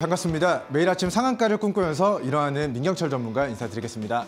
반갑습니다. 매일 아침 상한가를 꿈꾸면서 일어나는 민경철 전문가 인사드리겠습니다.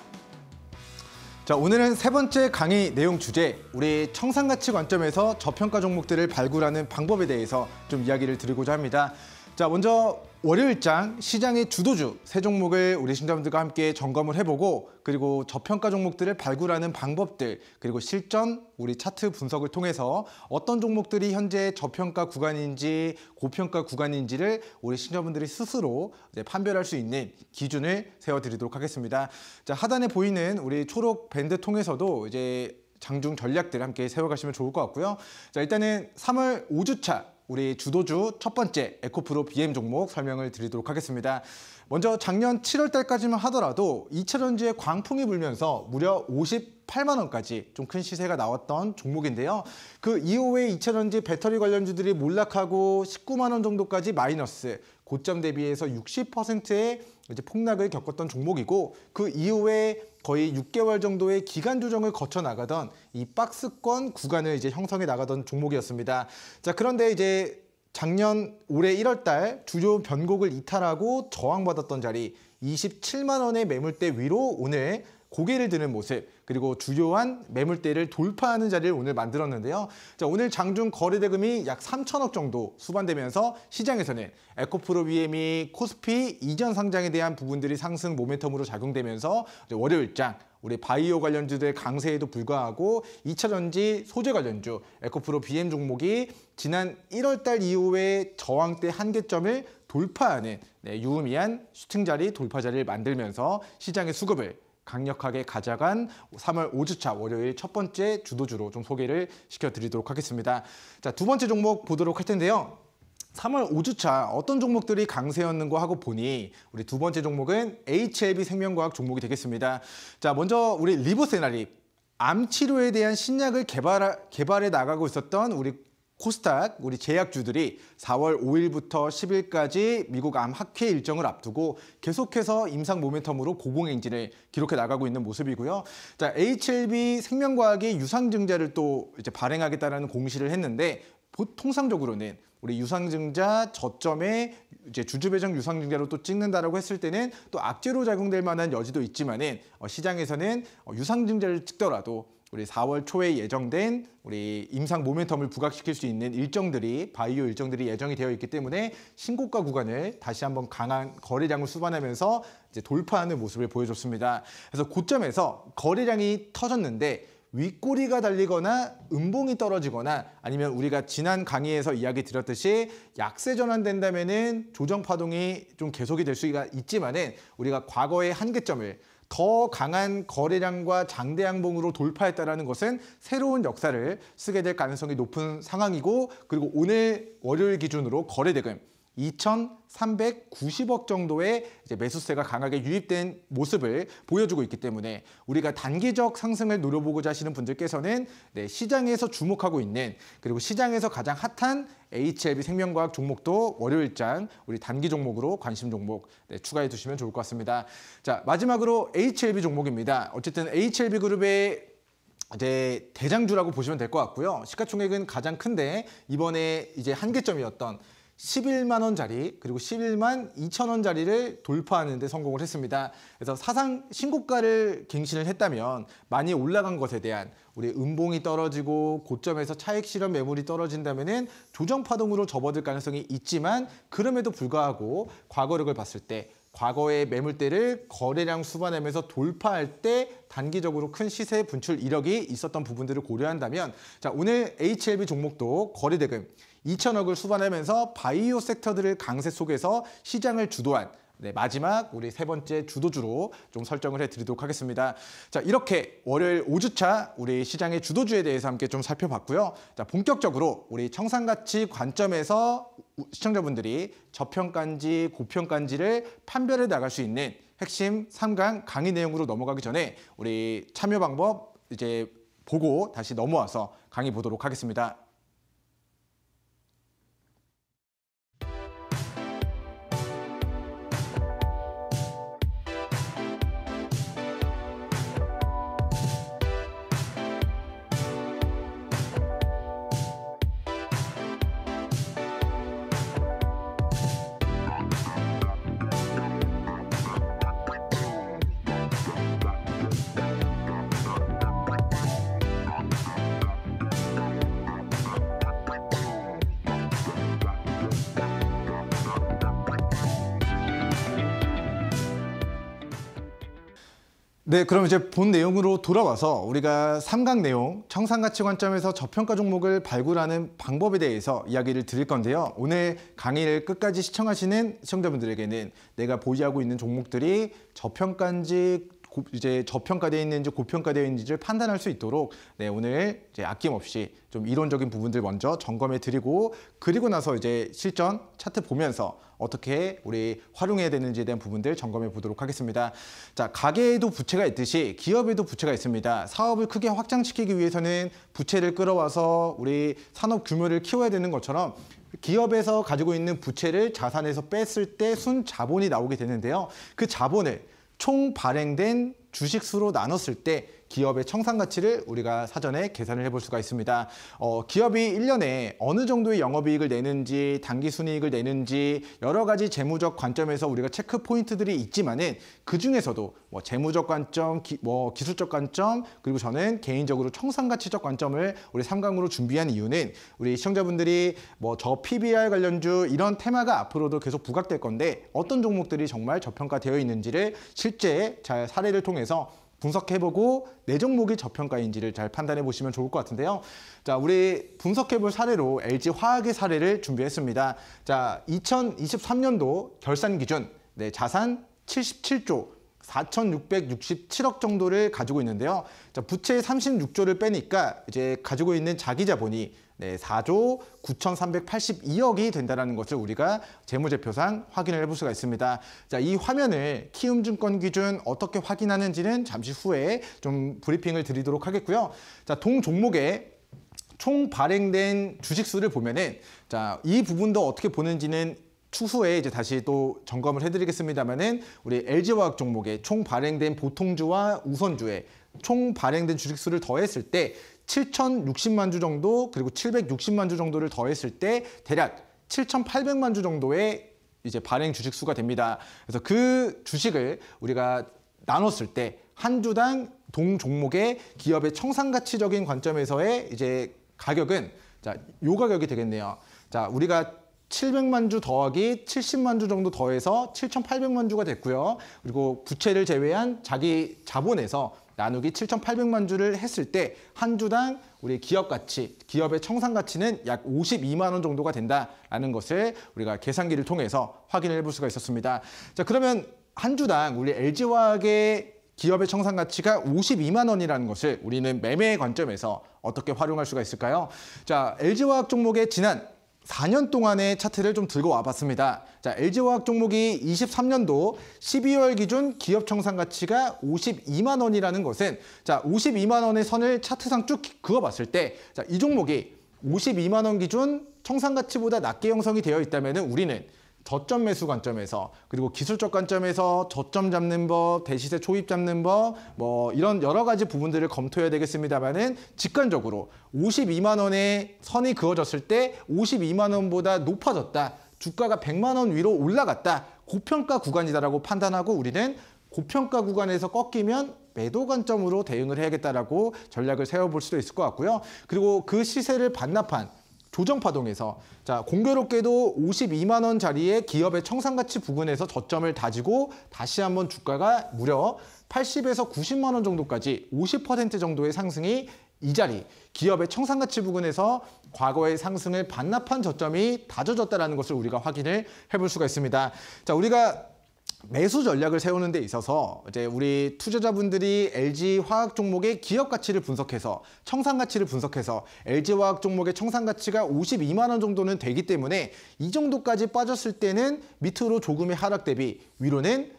자, 오늘은 세 번째 강의 내용 주제, 우리 청산가치 관점에서 저평가 종목들을 발굴하는 방법에 대해서 좀 이야기를 드리고자 합니다. 자, 먼저 월요일장 시장의 주도주 세 종목을 우리 신자분들과 함께 점검을 해보고 그리고 저평가 종목들을 발굴하는 방법들 그리고 실전 우리 차트 분석을 통해서 어떤 종목들이 현재 저평가 구간인지 고평가 구간인지를 우리 신자분들이 스스로 이제 판별할 수 있는 기준을 세워드리도록 하겠습니다. 자 하단에 보이는 우리 초록 밴드 통해서도 이제 장중 전략들 함께 세워가시면 좋을 것 같고요. 자 일단은 3월 5주차 우리 주도주 첫 번째 에코프로 BM 종목 설명을 드리도록 하겠습니다. 먼저 작년 7월 달까지만 하더라도 2차전지의 광풍이 불면서 무려 58만 원까지 좀 큰 시세가 나왔던 종목인데요. 그 이후에 2차전지 배터리 관련주들이 몰락하고 19만 원 정도까지 마이너스, 고점 대비해서 60%의 이제 폭락을 겪었던 종목이고 그 이후에 거의 6개월 정도의 기간 조정을 거쳐 나가던 이 박스권 구간을 이제 형성해 나가던 종목이었습니다. 자, 그런데 이제 작년 올해 1월 달 주요 변곡을 이탈하고 저항받았던 자리 27만 원의 매물대 위로 오늘 고개를 드는 모습 그리고 주요한 매물대를 돌파하는 자리를 오늘 만들었는데요. 자, 오늘 장중 거래대금이 약 3천억 정도 수반되면서 시장에서는 에코프로 비엠이 코스피 이전 상장에 대한 부분들이 상승 모멘텀으로 작용되면서 월요일장 우리 바이오 관련주들의 강세에도 불구하고 2차전지 소재 관련주 에코프로 BM 종목이 지난 1월 달 이후에 저항대 한계점을 돌파하는 네, 유의미한 시층 자리 돌파 자리를 만들면서 시장의 수급을 강력하게 가져간 3월 5주차 월요일 첫 번째 주도주로 좀 소개를 시켜드리도록 하겠습니다. 자, 두 번째 종목 보도록 할 텐데요. 3월 5주차 어떤 종목들이 강세였는가 하고 보니 우리 두 번째 종목은 HLB 생명과학 종목이 되겠습니다. 자, 먼저 우리 리보세나립 암 치료에 대한 신약을 개발 개발해 나가고 있었던 우리 코스닥 우리 제약주들이 4월 5일부터 10일까지 미국 암 학회 일정을 앞두고 계속해서 임상 모멘텀으로 고공행진을 기록해 나가고 있는 모습이고요. 자, HLB 생명과학이 유상증자를 또 이제 발행하겠다라는 공시를 했는데 보통상적으로는 우리 유상증자 저점에 이제 주주배정 유상증자로 또 찍는다라고 했을 때는 또 악재로 작용될 만한 여지도 있지만은 어, 시장에서는 어, 유상증자를 찍더라도 우리 4월 초에 예정된 우리 임상 모멘텀을 부각시킬 수 있는 일정들이 바이오 일정들이 예정이 되어 있기 때문에 신고가 구간을 다시 한번 강한 거래량을 수반하면서 이제 돌파하는 모습을 보여줬습니다. 그래서 고점에서 거래량이 터졌는데 윗꼬리가 달리거나 음봉이 떨어지거나 아니면 우리가 지난 강의에서 이야기 드렸듯이 약세 전환된다면은 조정 파동이 좀 계속이 될 수가 있지만은 우리가 과거의 한계점을 더 강한 거래량과 장대 양봉으로 돌파했다는 것은 새로운 역사를 쓰게 될 가능성이 높은 상황이고 그리고 오늘 월요일 기준으로 거래대금 2,390억 정도의 매수세가 강하게 유입된 모습을 보여주고 있기 때문에 우리가 단기적 상승을 노려보고자 하시는 분들께서는 네, 시장에서 주목하고 있는 그리고 시장에서 가장 핫한 HLB 생명과학 종목도 월요일장 우리 단기 종목으로 관심 종목 네, 추가해 두시면 좋을 것 같습니다. 자 마지막으로 HLB 종목입니다. 어쨌든 HLB 그룹의 이제 대장주라고 보시면 될 것 같고요. 시가총액은 가장 큰데 이번에 이제 한계점이었던 11만 원짜리 그리고 11만 2천 원짜리를 돌파하는 데 성공을 했습니다. 그래서 사상 신고가를 갱신을 했다면 많이 올라간 것에 대한 우리 음봉이 떨어지고 고점에서 차익 실현 매물이 떨어진다면은 조정 파동으로 접어들 가능성이 있지만 그럼에도 불구하고 과거력을 봤을 때 과거의 매물대를 거래량 수반하면서 돌파할 때 단기적으로 큰 시세 분출 이력이 있었던 부분들을 고려한다면 자 오늘 HLB 종목도 거래대금 2천억을 수반하면서 바이오 섹터들을 강세 속에서 시장을 주도한 네, 마지막 우리 세 번째 주도주로 좀 설정을 해드리도록 하겠습니다. 자, 이렇게 월요일 5주차 우리 시장의 주도주에 대해서 함께 좀 살펴봤고요. 자, 본격적으로 우리 청산가치 관점에서 시청자분들이 저평가인지 고평가인지를 판별해 나갈 수 있는 핵심 3강 강의 내용으로 넘어가기 전에 우리 참여 방법 이제 보고 다시 넘어와서 강의 보도록 하겠습니다. 네, 그럼 이제 본 내용으로 돌아와서 우리가 삼각 내용, 청산 가치 관점에서 저평가 종목을 발굴하는 방법에 대해서 이야기를 드릴 건데요. 오늘 강의를 끝까지 시청하시는 시청자분들에게는 내가 보유하고 있는 종목들이 저평가인지 고, 이제 저평가되어 있는지 고평가되어 있는지를 판단할 수 있도록 네, 오늘 이제 아낌없이 좀 이론적인 부분들 먼저 점검해 드리고 그리고 나서 이제 실전 차트 보면서 어떻게 우리 활용해야 되는지에 대한 부분들 점검해 보도록 하겠습니다. 자, 가계에도 부채가 있듯이 기업에도 부채가 있습니다. 사업을 크게 확장시키기 위해서는 부채를 끌어와서 우리 산업 규모를 키워야 되는 것처럼 기업에서 가지고 있는 부채를 자산에서 뺐을 때순 자본이 나오게 되는데요. 그 자본을 총 발행된 주식 수로 나눴을 때 기업의 청산 가치를 우리가 사전에 계산을 해볼 수가 있습니다. 어, 기업이 일년에 어느 정도의 영업이익을 내는지, 단기 순이익을 내는지 여러 가지 재무적 관점에서 우리가 체크 포인트들이 있지만은 그 중에서도 뭐 재무적 관점, 기, 뭐 기술적 관점 그리고 저는 개인적으로 청산 가치적 관점을 우리 삼강으로 준비한 이유는 우리 시청자분들이 뭐 저 PBR 관련주 이런 테마가 앞으로도 계속 부각될 건데 어떤 종목들이 정말 저평가되어 있는지를 실제 잘 사례를 통해서 분석해보고 내 종목이 저평가인지를 잘 판단해 보시면 좋을 것 같은데요. 자, 우리 분석해볼 사례로 LG 화학의 사례를 준비했습니다. 자, 2023년도 결산 기준 네, 자산 77조 4,667억 정도를 가지고 있는데요. 자, 부채 36조를 빼니까 이제 가지고 있는 자기 자본이 네, 4조 9,382억이 된다는 것을 우리가 재무제표상 확인을 해볼 수가 있습니다. 자, 이 화면을 키움증권 기준 어떻게 확인하는지는 잠시 후에 좀 브리핑을 드리도록 하겠고요. 자, 동 종목에 총 발행된 주식 수를 보면은 자, 이 부분도 어떻게 보는지는 추후에 이제 다시 또 점검을 해드리겠습니다만은 우리 LG화학 종목에총 발행된 보통주와 우선주에 총 발행된 주식수를 더했을 때 7,060만 주 정도 그리고 760만 주 정도를 더했을 때 대략 7,800만 주 정도의 이제 발행 주식 수가 됩니다. 그래서 그 주식을 우리가 나눴을 때 한 주당 동 종목의 기업의 청산 가치적인 관점에서의 이제 가격은 자, 요 가격이 되겠네요. 자, 우리가 700만 주 더하기 70만 주 정도 더해서 7,800만 주가 됐고요. 그리고 부채를 제외한 자기 자본에서 나누기 7,800만 주를 했을 때 한 주당 우리 기업 가치, 기업의 청산 가치는 약 52만 원 정도가 된다라는 것을 우리가 계산기를 통해서 확인을 해볼 수가 있었습니다. 자, 그러면 한 주당 우리 LG화학의 기업의 청산 가치가 52만 원이라는 것을 우리는 매매의 관점에서 어떻게 활용할 수가 있을까요? 자, LG화학 종목의 지난 4년 동안의 차트를 좀 들고 와봤습니다. 자, LG화학 종목이 23년도 12월 기준 기업 청산 가치가 52만 원이라는 것은 자, 52만 원의 선을 차트상 쭉 그어봤을 때 자, 이 종목이 52만 원 기준 청산 가치보다 낮게 형성이 되어 있다면 우리는 저점 매수 관점에서 그리고 기술적 관점에서 저점 잡는 법, 대시세 초입 잡는 법 뭐 이런 여러 가지 부분들을 검토해야 되겠습니다만은 직관적으로 52만 원의 선이 그어졌을 때 52만 원보다 높아졌다. 주가가 100만 원 위로 올라갔다. 고평가 구간이다라고 판단하고 우리는 고평가 구간에서 꺾이면 매도 관점으로 대응을 해야겠다라고 전략을 세워볼 수도 있을 것 같고요. 그리고 그 시세를 반납한 조정 파동에서 자 공교롭게도 52만 원자리의 기업의 청산 가치 부근에서 저점을 다지고 다시 한번 주가가 무려 80에서 90만 원 정도까지 50% 정도의 상승이 이 자리 기업의 청산 가치 부근에서 과거의 상승을 반납한 저점이 다져졌다는 것을 우리가 확인을 해볼 수가 있습니다. 자 우리가 매수 전략을 세우는 데 있어서 이제 우리 투자자분들이 LG 화학 종목의 기업 가치를 분석해서 청산 가치를 분석해서 LG 화학 종목의 청산 가치가 52만 원 정도는 되기 때문에 이 정도까지 빠졌을 때는 밑으로 조금의 하락 대비 위로는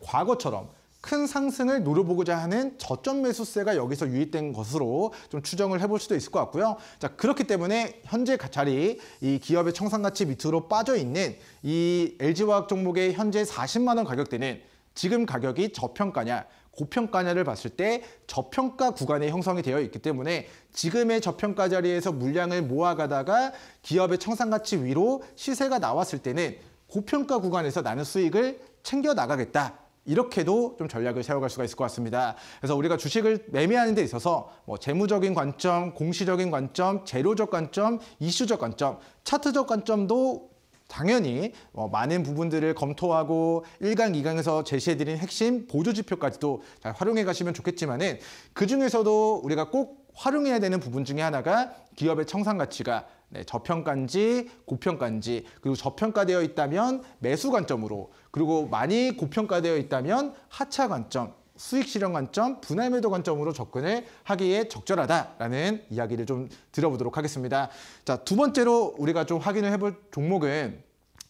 과거처럼 큰 상승을 노려보고자 하는 저점 매수세가 여기서 유입된 것으로 좀 추정을 해볼 수도 있을 것 같고요. 자 그렇기 때문에 현재 자리 이 기업의 청산가치 밑으로 빠져 있는 이 LG화학 종목의 현재 40만 원 가격대는 지금 가격이 저평가냐 고평가냐를 봤을 때 저평가 구간에 형성이 되어 있기 때문에 지금의 저평가 자리에서 물량을 모아가다가 기업의 청산가치 위로 시세가 나왔을 때는 고평가 구간에서 나는 수익을 챙겨 나가겠다. 이렇게도 좀 전략을 세워갈 수가 있을 것 같습니다. 그래서 우리가 주식을 매매하는 데 있어서 뭐 재무적인 관점, 공시적인 관점, 재료적 관점, 이슈적 관점, 차트적 관점도 당연히 뭐 많은 부분들을 검토하고 1강, 2강에서 제시해드린 핵심 보조지표까지도 잘 활용해 가시면 좋겠지만 은그 중에서도 우리가 꼭 활용해야 되는 부분 중에 하나가 기업의 청산가치가 네, 저평가인지 고평가인지 그리고 저평가되어 있다면 매수 관점으로 그리고 많이 고평가되어 있다면 하차 관점 수익 실현 관점, 분할 매도 관점으로 접근을 하기에 적절하다라는 이야기를 좀 들어보도록 하겠습니다. 자, 두 번째로 우리가 좀 확인을 해볼 종목은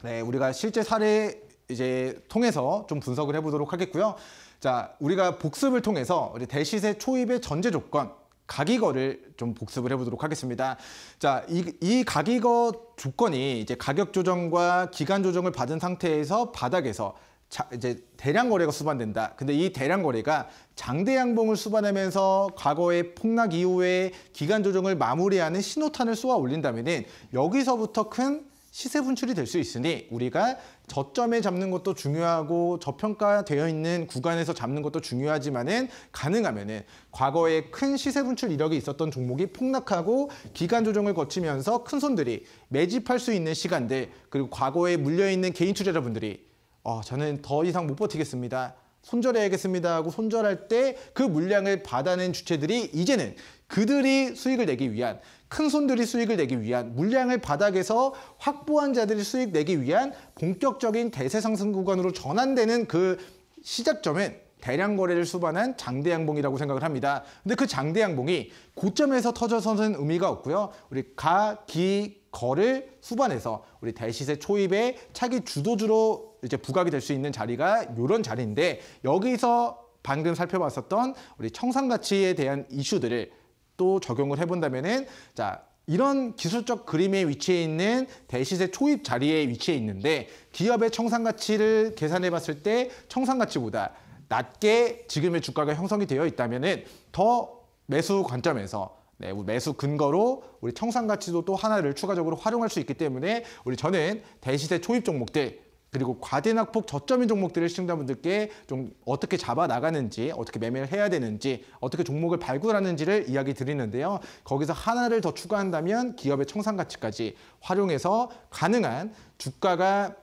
네, 우리가 실제 사례 이제 통해서 좀 분석을 해보도록 하겠고요. 자, 우리가 복습을 통해서 우리 대시세 초입의 전제 조건 가기거를 좀 복습을 해보도록 하겠습니다. 자, 이, 이 가기거 조건이 이제 가격 조정과 기간 조정을 받은 상태에서 바닥에서 자, 이제 대량 거래가 수반된다. 근데 이 대량 거래가 장대 양봉을 수반하면서 과거의 폭락 이후에 기간 조정을 마무리하는 신호탄을 쏘아 올린다면은 여기서부터 큰 시세 분출이 될 수 있으니 우리가 저점에 잡는 것도 중요하고 저평가되어 있는 구간에서 잡는 것도 중요하지만은 가능하면은 과거에 큰 시세 분출 이력이 있었던 종목이 폭락하고 기간 조정을 거치면서 큰 손들이 매집할 수 있는 시간들 그리고 과거에 물려 있는 개인 투자자분들이 어 저는 더 이상 못 버티겠습니다. 손절해야겠습니다 하고 손절할 때 그 물량을 받아낸 주체들이 이제는 그들이 수익을 내기 위한 큰 손들이 수익을 내기 위한 물량을 바닥에서 확보한 자들이 수익 내기 위한 본격적인 대세 상승 구간으로 전환되는 그 시작점은 대량 거래를 수반한 장대 양봉이라고 생각을 합니다. 근데 그 장대 양봉이 고점에서 터져서는 의미가 없고요. 우리 가, 기, 거를 수반해서 우리 대시세 초입에 차기 주도주로 이제 부각이 될 수 있는 자리가 이런 자리인데 여기서 방금 살펴봤었던 우리 청산 가치에 대한 이슈들을 또 적용을 해본다면은 자 이런 기술적 그림에 위치해 있는 대시세 초입 자리에 위치해 있는데 기업의 청산 가치를 계산해 봤을 때 청산 가치보다 낮게 지금의 주가가 형성이 되어 있다면은 더 매수 관점에서 네, 매수 근거로 우리 청산 가치도 또 하나를 추가적으로 활용할 수 있기 때문에 우리 저는 대시세 초입 종목들 그리고 과대낙폭 저점인 종목들을 시청자분들께 좀 어떻게 잡아 나가는지 어떻게 매매를 해야 되는지 어떻게 종목을 발굴하는지를 이야기 드리는데요. 거기서 하나를 더 추가한다면 기업의 청산 가치까지 활용해서 가능한 주가가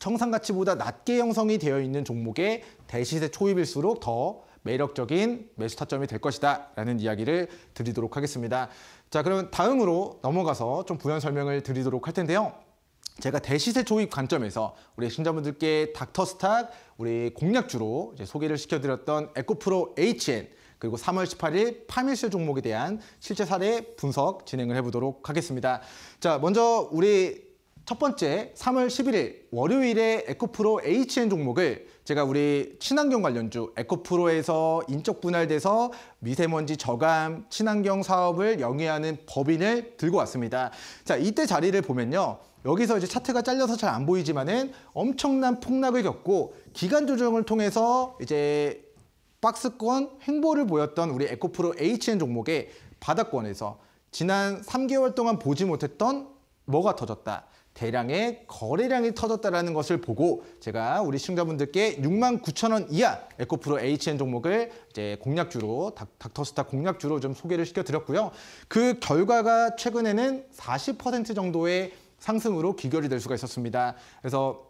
청산 가치보다 낮게 형성이 되어 있는 종목의 대시세 초입일수록 더 매력적인 매수 타점이 될 것이다 라는 이야기를 드리도록 하겠습니다. 자 그러면 다음으로 넘어가서 좀 부연 설명을 드리도록 할 텐데요. 제가 대시세 조입 관점에서 우리 신자분들께 닥터스탁 우리 공략주로 소개를 시켜드렸던 에코프로 HN 그리고 3월 18일 파밀실 종목에 대한 실제 사례 분석 진행을 해보도록 하겠습니다. 자, 먼저 우리 첫 번째 3월 11일 월요일에 에코프로 HN 종목을 제가 우리 친환경 관련주 에코프로에서 인적 분할돼서 미세먼지 저감 친환경 사업을 영위하는 법인을 들고 왔습니다. 자, 이때 자리를 보면요. 여기서 이제 차트가 잘려서 잘 안 보이지만은 엄청난 폭락을 겪고 기간 조정을 통해서 이제 박스권 횡보를 보였던 우리 에코프로 HN 종목의 바닥권에서 지난 3개월 동안 보지 못했던 뭐가 터졌다. 대량의 거래량이 터졌다라는 것을 보고 제가 우리 시청자분들께 6만 9천 원 이하 에코프로 HN 종목을 이제 공략주로 닥, 터스타 공략주로 좀 소개를 시켜드렸고요. 그 결과가 최근에는 40% 정도의 상승으로 귀결이 될 수가 있었습니다. 그래서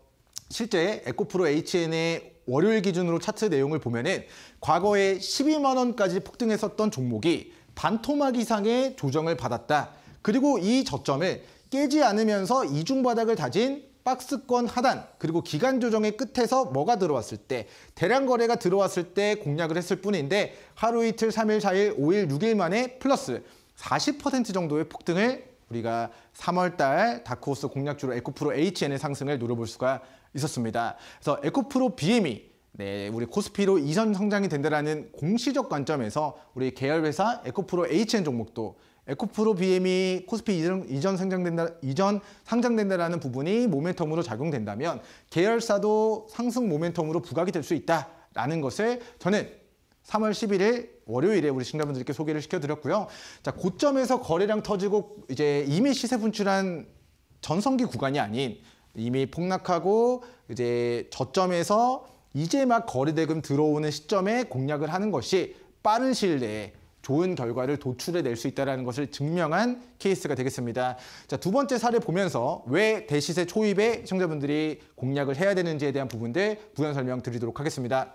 실제 에코프로 HN의 월요일 기준으로 차트 내용을 보면은 과거에 12만 원까지 폭등했었던 종목이 반토막 이상의 조정을 받았다. 그리고 이 저점을 깨지 않으면서 이중 바닥을 다진 박스권 하단 그리고 기간 조정의 끝에서 뭐가 들어왔을 때 대량 거래가 들어왔을 때 공략을 했을 뿐인데 하루 이틀 3일4일5일6일 만에 플러스 40% 정도의 폭등을 우리가 3월달 다크호스 공략주로 에코프로 HN의 상승을 노려볼 수가 있었습니다. 그래서 에코프로 BM이 네, 우리 코스피로 이전 성장이 된다라는 공시적 관점에서 우리 계열회사 에코프로 HN 종목도 에코프로 BM이 코스피 이전, 이전 상장된다 이전 상장된다라는 부분이 모멘텀으로 작용된다면 계열사도 상승 모멘텀으로 부각이 될 수 있다라는 것을 저는 3월 11일 월요일에 우리 신가분들께 소개를 시켜드렸고요. 자, 고점에서 거래량 터지고 이제 이미 시세 분출한 전성기 구간이 아닌 이미 폭락하고 이제 저점에서 이제 막 거래대금 들어오는 시점에 공략을 하는 것이 빠른 시일 내에 좋은 결과를 도출해낼 수 있다는 것을 증명한 케이스가 되겠습니다. 자, 두 번째 사례 보면서 왜 대시세 초입에 시청자분들이 공략을 해야 되는지에 대한 부분들 부연 설명 드리도록 하겠습니다.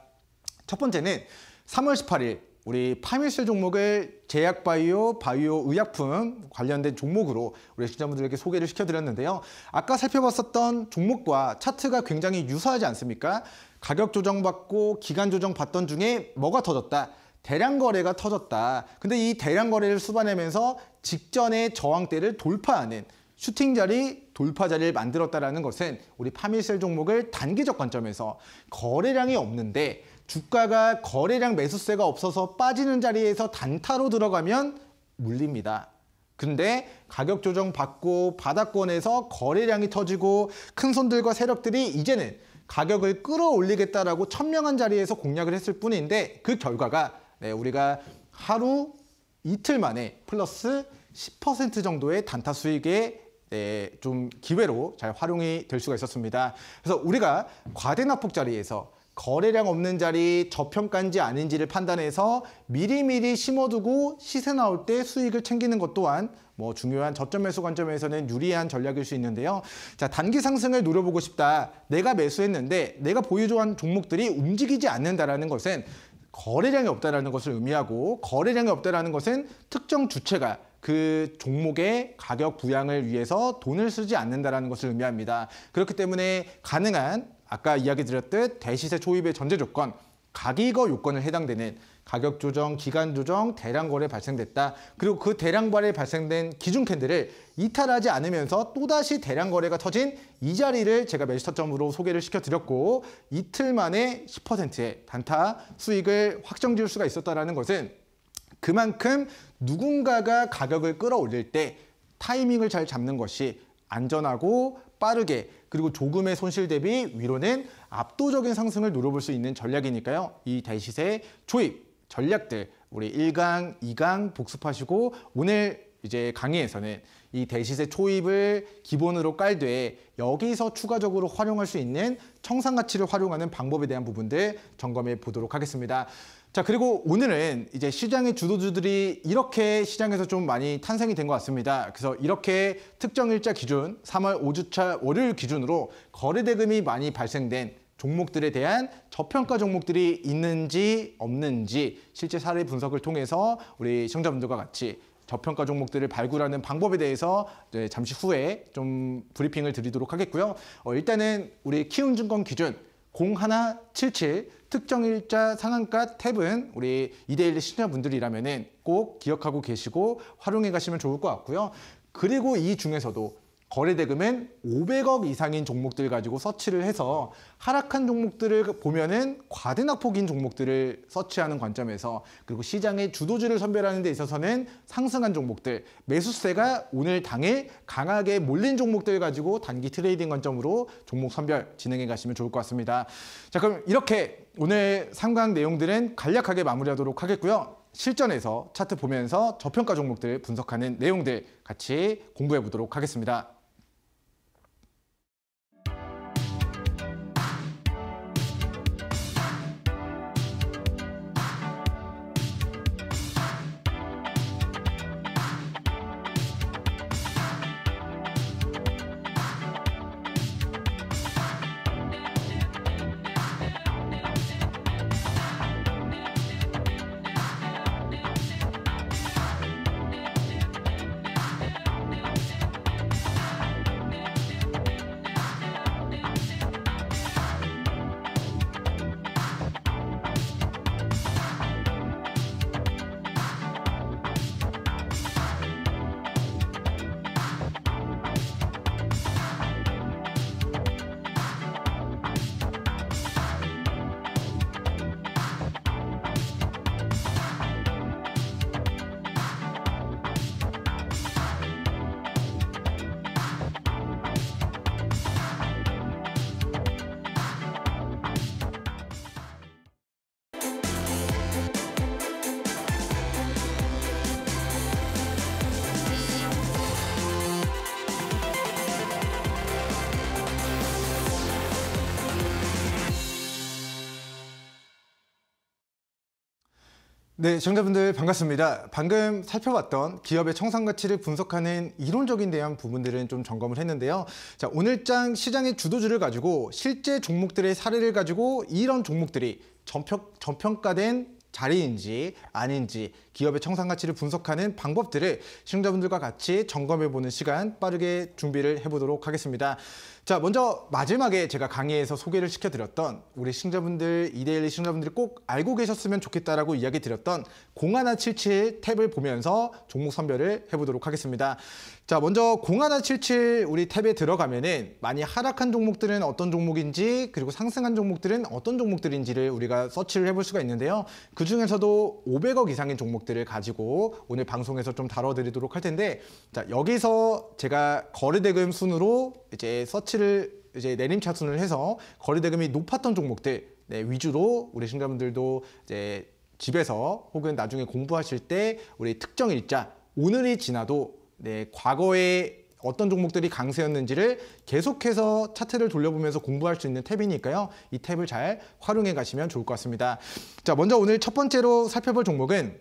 첫 번째는 3월 18일 우리 파미스 종목을 제약바이오, 바이오, 의약품 관련된 종목으로 우리 시청자분들에게 소개를 시켜드렸는데요. 아까 살펴봤었던 종목과 차트가 굉장히 유사하지 않습니까? 가격 조정받고 기간 조정받던 중에 뭐가 터졌다? 대량 거래가 터졌다. 근데 이 대량 거래를 수반하면서 직전의 저항대를 돌파하는 슈팅 자리, 돌파 자리를 만들었다라는 것은 우리 파밀셀 종목을 단기적 관점에서 거래량이 없는데 주가가 거래량 매수세가 없어서 빠지는 자리에서 단타로 들어가면 물립니다. 근데 가격 조정 받고 바닥권에서 거래량이 터지고 큰 손들과 세력들이 이제는 가격을 끌어올리겠다라고 천명한 자리에서 공략을 했을 뿐인데 그 결과가 네, 우리가 하루 이틀 만에 플러스 10% 정도의 단타 수익에 네, 좀 기회로 잘 활용이 될 수가 있었습니다. 그래서 우리가 과대납폭 자리에서 거래량 없는 자리 저평가인지 아닌지를 판단해서 미리미리 심어두고 시세 나올 때 수익을 챙기는 것 또한 뭐 중요한 저점 매수 관점에서는 유리한 전략일 수 있는데요. 자 단기 상승을 노려보고 싶다. 내가 매수했는데 내가 보유한 종목들이 움직이지 않는다라는 것은 거래량이 없다라는 것을 의미하고 거래량이 없다라는 것은 특정 주체가 그 종목의 가격 부양을 위해서 돈을 쓰지 않는다라는 것을 의미합니다. 그렇기 때문에 가능한 아까 이야기 드렸듯 대시세 초입의 전제 조건, 가기거 요건에 해당되는 가격 조정, 기간 조정, 대량 거래 발생됐다. 그리고 그 대량 거래 발생된 기준 캔들을 이탈하지 않으면서 또다시 대량 거래가 터진 이 자리를 제가 매수 타점으로 소개를 시켜드렸고 이틀 만에 10%의 단타 수익을 확정 지을 수가 있었다는 것은 그만큼 누군가가 가격을 끌어올릴 때 타이밍을 잘 잡는 것이 안전하고 빠르게 그리고 조금의 손실 대비 위로는 압도적인 상승을 노려볼 수 있는 전략이니까요. 이 대시세 초입 전략들 우리 1강, 2강 복습하시고 오늘 이제 강의에서는 이 대시세 초입을 기본으로 깔되 여기서 추가적으로 활용할 수 있는 청산 가치를 활용하는 방법에 대한 부분들 점검해 보도록 하겠습니다. 자 그리고 오늘은 이제 시장의 주도주들이 이렇게 시장에서 좀 많이 탄생이 된 것 같습니다. 그래서 이렇게 특정 일자 기준 3월 5주차 월요일 기준으로 거래 대금이 많이 발생된 종목들에 대한 저평가 종목들이 있는지 없는지 실제 사례 분석을 통해서 우리 시청자분들과 같이 저평가 종목들을 발굴하는 방법에 대해서 잠시 후에 좀 브리핑을 드리도록 하겠고요. 어, 일단은 우리 키움증권 기준 0177 특정일자 상한가 탭은 우리 이데일리 시청자분들이라면 꼭 기억하고 계시고 활용해 가시면 좋을 것 같고요. 그리고 이 중에서도 거래대금은 500억 이상인 종목들 가지고 서치를 해서 하락한 종목들을 보면은 과대낙폭인 종목들을 서치하는 관점에서 그리고 시장의 주도주를 선별하는 데 있어서는 상승한 종목들, 매수세가 오늘 당일 강하게 몰린 종목들 가지고 단기 트레이딩 관점으로 종목 선별 진행해 가시면 좋을 것 같습니다. 자, 그럼 이렇게 오늘 상강 내용들은 간략하게 마무리하도록 하겠고요. 실전에서 차트 보면서 저평가 종목들 분석하는 내용들 같이 공부해 보도록 하겠습니다. 네, 시청자분들 반갑습니다. 방금 살펴봤던 기업의 청산 가치를 분석하는 이론적인 대한 부분들은 좀 점검을 했는데요. 자, 오늘장 시장의 주도주를 가지고 실제 종목들의 사례를 가지고 이런 종목들이 전평, 전평가된 자리인지 아닌지 기업의 청산 가치를 분석하는 방법들을 시청자분들과 같이 점검해보는 시간 빠르게 준비를 해보도록 하겠습니다. 자, 먼저 마지막에 제가 강의에서 소개를 시켜드렸던 우리 시청자분들, 이데일리 시청자분들이 꼭 알고 계셨으면 좋겠다라고 이야기 드렸던 0177 탭을 보면서 종목 선별을 해보도록 하겠습니다. 자, 먼저 0177 우리 탭에 들어가면은 많이 하락한 종목들은 어떤 종목인지 그리고 상승한 종목들은 어떤 종목들인지를 우리가 서치를 해볼 수가 있는데요. 그 중에서도 500억 이상인 종목들을 가지고 오늘 방송에서 좀 다뤄드리도록 할 텐데 자, 여기서 제가 거래대금 순으로 이제 서치를 이제 내림 차순을 해서 거래 대금이 높았던 종목들 네, 위주로 우리 신자분들도 이제 집에서 혹은 나중에 공부하실 때 우리 특정 일자 오늘이 지나도 네, 과거에 어떤 종목들이 강세였는지를 계속해서 차트를 돌려보면서 공부할 수 있는 탭이니까요. 이 탭을 잘 활용해 가시면 좋을 것 같습니다. 자, 먼저 오늘 첫 번째로 살펴볼 종목은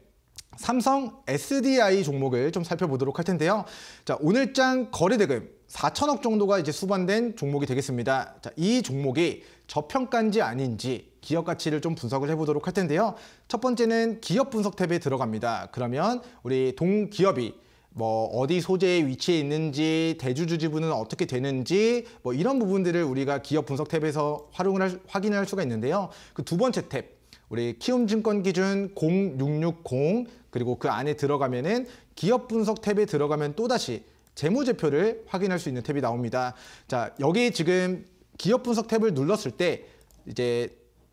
삼성 SDI 종목을 좀 살펴보도록 할 텐데요. 자, 오늘장 거래대금 4천억 정도가 이제 수반된 종목이 되겠습니다. 자, 이 종목이 저평가인지 아닌지 기업 가치를 좀 분석을 해보도록 할 텐데요. 첫 번째는 기업 분석 탭에 들어갑니다. 그러면 우리 동기업이 뭐 어디 소재에위치해 있는지 대주주 지분은 어떻게 되는지 뭐 이런 부분들을 우리가 기업 분석 탭에서 활용을 할, 확인할 수가 있는데요. 그 두 번째 탭 우리 키움증권 기준 0660 그리고 그 안에 들어가면은 기업 분석 탭에 들어가면 또다시 재무제표를 확인할 수 있는 탭이 나옵니다. 자, 여기 지금 기업 분석 탭을 눌렀을 때 이제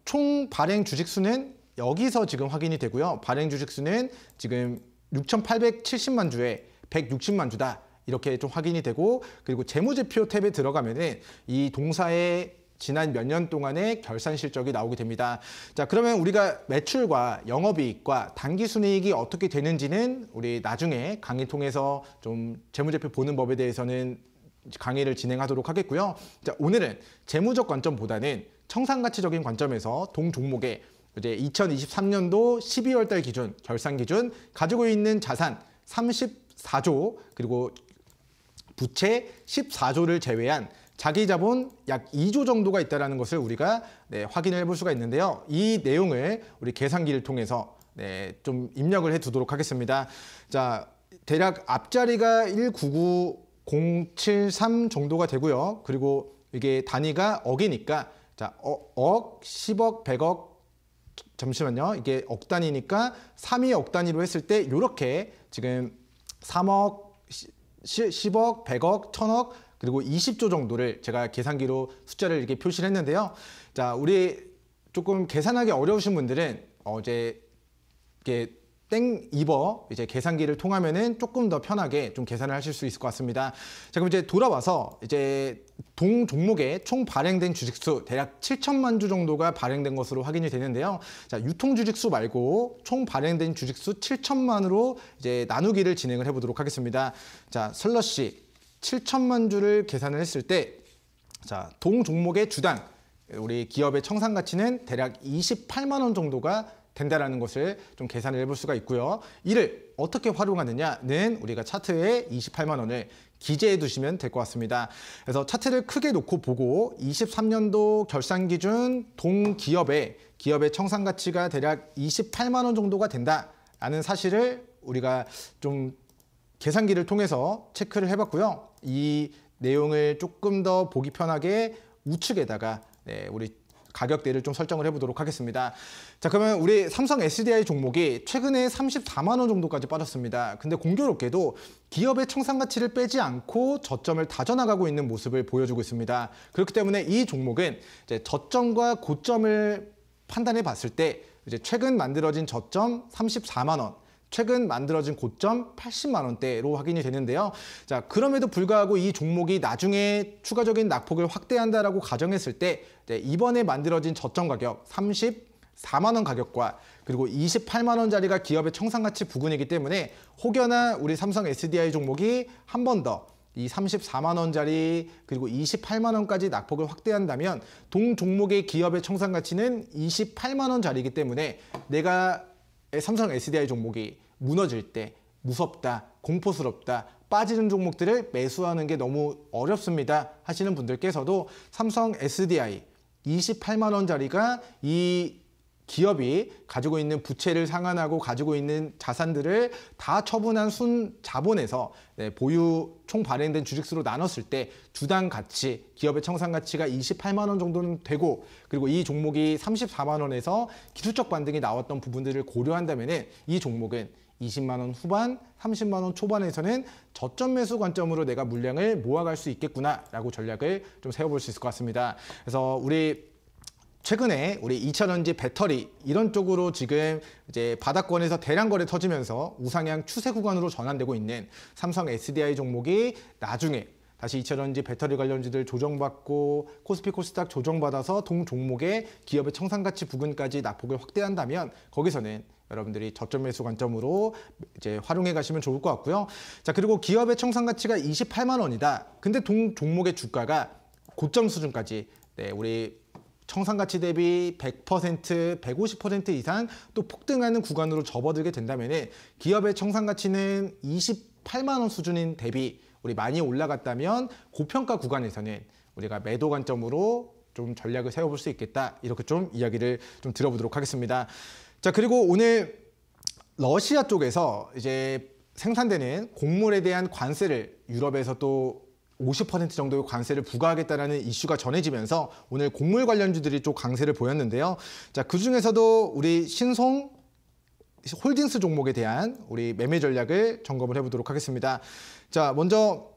총 발행 주식 수는 여기서 지금 확인이 되고요. 발행 주식 수는 지금 6,870만 주에 160만 주다. 이렇게 좀 확인이 되고 그리고 재무제표 탭에 들어가면은 이 동사의 지난 몇 년 동안의 결산 실적이 나오게 됩니다. 자, 그러면 우리가 매출과 영업이익과 단기 순이익이 어떻게 되는지는 우리 나중에 강의 통해서 좀 재무제표 보는 법에 대해서는 강의를 진행하도록 하겠고요. 자, 오늘은 재무적 관점보다는 청산가치적인 관점에서 동 종목의 이제 2023년도 12월 달 기준 결산 기준 가지고 있는 자산 34조 그리고 부채 14조를 제외한 자기 자본 약 2조 정도가 있다는 것을 우리가 네, 확인을 해볼 수가 있는데요. 이 내용을 우리 계산기를 통해서 네, 좀 입력을 해두도록 하겠습니다. 자, 대략 앞자리가 199073 정도가 되고요. 그리고 이게 단위가 억이니까 자, 어, 억, 10억, 100억, 잠시만요. 이게 억 단위니까 3이 억 단위로 했을 때 이렇게 지금 3억, 10억, 100억, 1000억, 그리고 20조 정도를 제가 계산기로 숫자를 이렇게 표시를 했는데요. 자, 우리 조금 계산하기 어려우신 분들은 어제 이렇게 땡 2버 이제 계산기를 통하면은 조금 더 편하게 좀 계산을 하실 수 있을 것 같습니다. 자, 그럼 이제 돌아와서 이제 동 종목에 총 발행된 주식수 대략 7천만 주 정도가 발행된 것으로 확인이 되는데요. 자, 유통 주식수 말고 총 발행된 주식수 7천만으로 이제 나누기를 진행을 해보도록 하겠습니다. 자, 슬러시 7천만 주를 계산을 했을 때, 자, 동 종목의 주당, 우리 기업의 청산 가치는 대략 28만 원 정도가 된다라는 것을 좀 계산을 해볼 수가 있고요. 이를 어떻게 활용하느냐는 우리가 차트에 28만 원을 기재해 두시면 될 것 같습니다. 그래서 차트를 크게 놓고 보고 23년도 결산 기준 동기업의 기업의 청산 가치가 대략 28만 원 정도가 된다라는 사실을 우리가 좀 계산기를 통해서 체크를 해봤고요. 이 내용을 조금 더 보기 편하게 우측에다가 네, 우리 가격대를 좀 설정을 해보도록 하겠습니다. 자 그러면 우리 삼성 SDI 종목이 최근에 34만 원 정도까지 빠졌습니다. 근데 공교롭게도 기업의 청산가치를 빼지 않고 저점을 다져나가고 있는 모습을 보여주고 있습니다. 그렇기 때문에 이 종목은 이제 저점과 고점을 판단해 봤을 때 이제 최근 만들어진 저점 34만 원 최근 만들어진 고점 80만 원대로 확인이 되는데요. 자, 그럼에도 불구하고 이 종목이 나중에 추가적인 낙폭을 확대한다라고 가정했을 때 이번에 만들어진 저점 가격 34만 원 가격과 그리고 28만 원짜리가 기업의 청산 가치 부근이기 때문에 혹여나 우리 삼성 SDI 종목이 한 번 더 이 34만 원짜리 그리고 28만 원까지 낙폭을 확대한다면 동 종목의 기업의 청산 가치는 28만 원짜리이기 때문에 내가 삼성 SDI 종목이 무너질 때 무섭다, 공포스럽다, 빠지는 종목들을 매수하는 게 너무 어렵습니다 하시는 분들께서도 삼성 SDI 28만 원짜리가 이 기업이 가지고 있는 부채를 상환하고 가지고 있는 자산들을 다 처분한 순 자본에서 네, 보유 총 발행된 주식수로 나눴을 때 주당 가치, 기업의 청산 가치가 28만 원 정도는 되고 그리고 이 종목이 34만 원에서 기술적 반등이 나왔던 부분들을 고려한다면 이 종목은 20만 원 후반, 30만 원 초반에서는 저점 매수 관점으로 내가 물량을 모아갈 수 있겠구나라고 전략을 좀 세워볼 수 있을 것 같습니다. 그래서 우리 최근에 우리 이차전지 배터리 이런 쪽으로 지금 이제 바닥권에서 대량 거래 터지면서 우상향 추세 구간으로 전환되고 있는 삼성 SDI 종목이 나중에 다시 이차전지 배터리 관련주들 조정받고 코스피 코스닥 조정받아서 동 종목의 기업의 청산가치 부근까지 낙폭을 확대한다면 거기서는 여러분들이 저점 매수 관점으로 이제 활용해 가시면 좋을 것 같고요. 자 그리고 기업의 청산가치가 28만 원이다. 근데 동 종목의 주가가 고점 수준까지 네, 우리 청산가치 대비 100%, 150% 이상 또 폭등하는 구간으로 접어들게 된다면 기업의 청산가치는 28만 원 수준인 대비 우리 많이 올라갔다면 고평가 구간에서는 우리가 매도 관점으로 좀 전략을 세워볼 수 있겠다 이렇게 좀 이야기를 좀 들어보도록 하겠습니다. 자 그리고 오늘 러시아 쪽에서 이제 생산되는 곡물에 대한 관세를 유럽에서 또50% 정도의 관세를 부과하겠다라는 이슈가 전해지면서 오늘 곡물 관련주들이 좀 강세를 보였는데요. 자, 그 중에서도 우리 신송 홀딩스 종목에 대한 우리 매매 전략을 점검을 해보도록 하겠습니다. 자, 먼저